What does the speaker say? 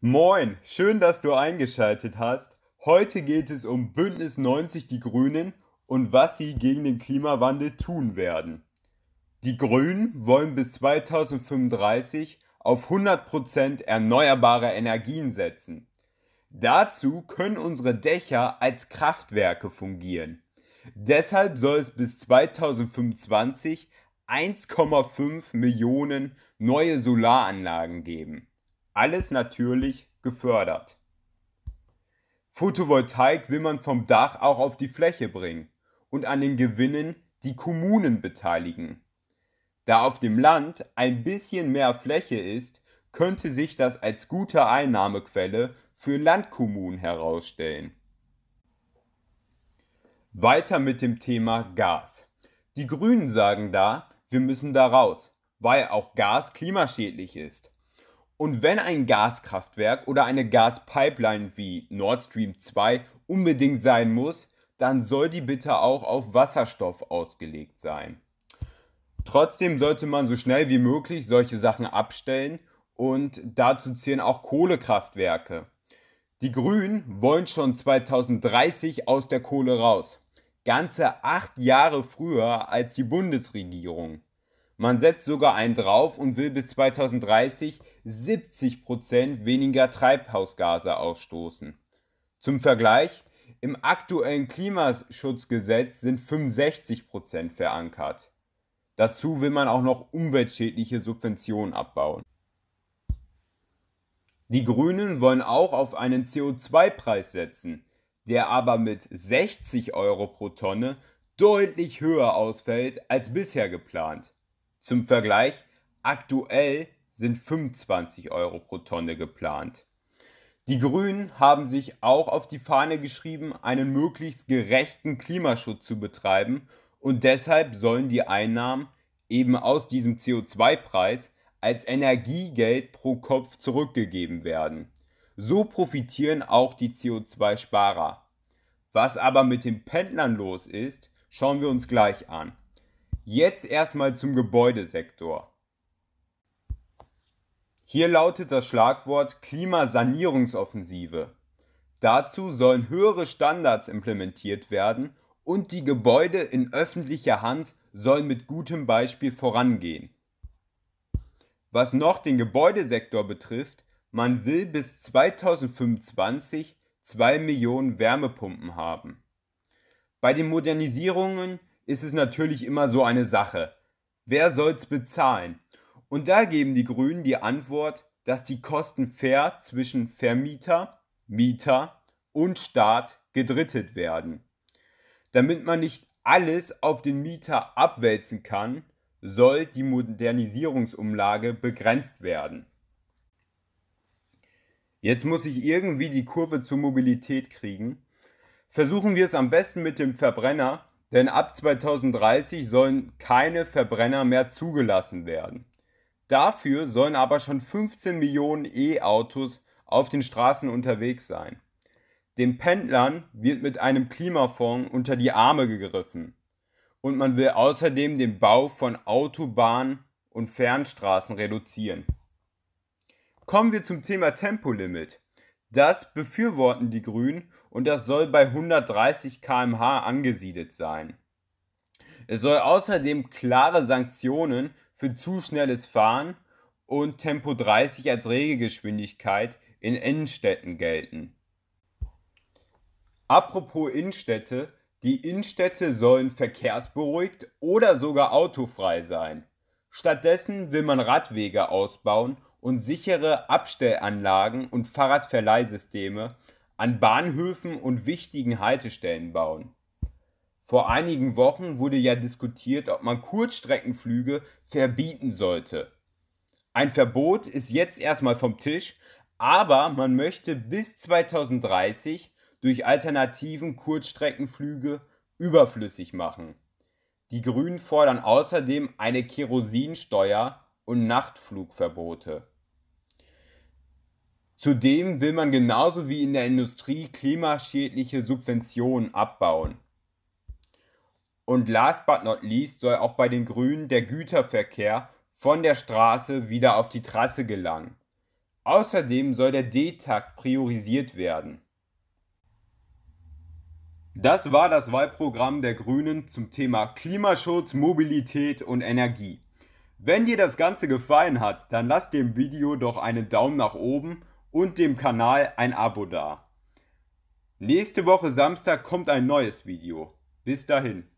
Moin, schön, dass du eingeschaltet hast. Heute geht es um Bündnis 90 Die Grünen und was sie gegen den Klimawandel tun werden. Die Grünen wollen bis 2035 auf 100% erneuerbare Energien setzen. Dazu können unsere Dächer als Kraftwerke fungieren. Deshalb soll es bis 2025 1,5 Millionen neue Solaranlagen geben. Alles natürlich gefördert. Photovoltaik will man vom Dach auch auf die Fläche bringen und an den Gewinnen die Kommunen beteiligen. Da auf dem Land ein bisschen mehr Fläche ist, könnte sich das als gute Einnahmequelle für Landkommunen herausstellen. Weiter mit dem Thema Gas. Die Grünen sagen da, wir müssen da raus, weil auch Gas klimaschädlich ist. Und wenn ein Gaskraftwerk oder eine Gaspipeline wie Nord Stream 2 unbedingt sein muss, dann soll die bitte auch auf Wasserstoff ausgelegt sein. Trotzdem sollte man so schnell wie möglich solche Sachen abstellen und dazu zählen auch Kohlekraftwerke. Die Grünen wollen schon 2030 aus der Kohle raus. Ganze acht Jahre früher als die Bundesregierung. Man setzt sogar einen drauf und will bis 2030 70% Prozent weniger Treibhausgase ausstoßen. Zum Vergleich, im aktuellen Klimaschutzgesetz sind 65% Prozent verankert. Dazu will man auch noch umweltschädliche Subventionen abbauen. Die Grünen wollen auch auf einen CO2-Preis setzen, der aber mit 60 Euro pro Tonne deutlich höher ausfällt als bisher geplant. Zum Vergleich, aktuell sind 25 Euro pro Tonne geplant. Die Grünen haben sich auch auf die Fahne geschrieben, einen möglichst gerechten Klimaschutz zu betreiben und deshalb sollen die Einnahmen eben aus diesem CO2-Preis als Energiegeld pro Kopf zurückgegeben werden. So profitieren auch die CO2-Sparer. Was aber mit den Pendlern los ist, schauen wir uns gleich an. Jetzt erstmal zum Gebäudesektor. Hier lautet das Schlagwort Klimasanierungsoffensive. Dazu sollen höhere Standards implementiert werden und die Gebäude in öffentlicher Hand sollen mit gutem Beispiel vorangehen. Was noch den Gebäudesektor betrifft, man will bis 2025 2 Millionen Wärmepumpen haben. Bei den Modernisierungen ist es natürlich immer so eine Sache. Wer soll's bezahlen? Und da geben die Grünen die Antwort, dass die Kosten fair zwischen Vermieter, Mieter und Staat gedrittet werden. Damit man nicht alles auf den Mieter abwälzen kann, soll die Modernisierungsumlage begrenzt werden. Jetzt muss ich irgendwie die Kurve zur Mobilität kriegen. Versuchen wir es am besten mit dem Verbrenner, denn ab 2030 sollen keine Verbrenner mehr zugelassen werden. Dafür sollen aber schon 15 Millionen E-Autos auf den Straßen unterwegs sein. Den Pendlern wird mit einem Klimafonds unter die Arme gegriffen. Und man will außerdem den Bau von Autobahnen und Fernstraßen reduzieren. Kommen wir zum Thema Tempolimit. Das befürworten die Grünen und das soll bei 130 km/h angesiedelt sein. Es soll außerdem klare Sanktionen für zu schnelles Fahren und Tempo 30 als Regelgeschwindigkeit in Innenstädten gelten. Apropos Innenstädte, die Innenstädte sollen verkehrsberuhigt oder sogar autofrei sein. Stattdessen will man Radwege ausbauen und sichere Abstellanlagen und Fahrradverleihsysteme an Bahnhöfen und wichtigen Haltestellen bauen. Vor einigen Wochen wurde ja diskutiert, ob man Kurzstreckenflüge verbieten sollte. Ein Verbot ist jetzt erstmal vom Tisch, aber man möchte bis 2030 durch alternativen Kurzstreckenflüge überflüssig machen. Die Grünen fordern außerdem eine Kerosinsteuer und Nachtflugverbote. Zudem will man genauso wie in der Industrie klimaschädliche Subventionen abbauen. Und last but not least soll auch bei den Grünen der Güterverkehr von der Straße wieder auf die Trasse gelangen. Außerdem soll der D-Takt priorisiert werden. Das war das Wahlprogramm der Grünen zum Thema Klimaschutz, Mobilität und Energie. Wenn dir das Ganze gefallen hat, dann lass dem Video doch einen Daumen nach oben und dem Kanal ein Abo da. Nächste Woche Samstag kommt ein neues Video. Bis dahin.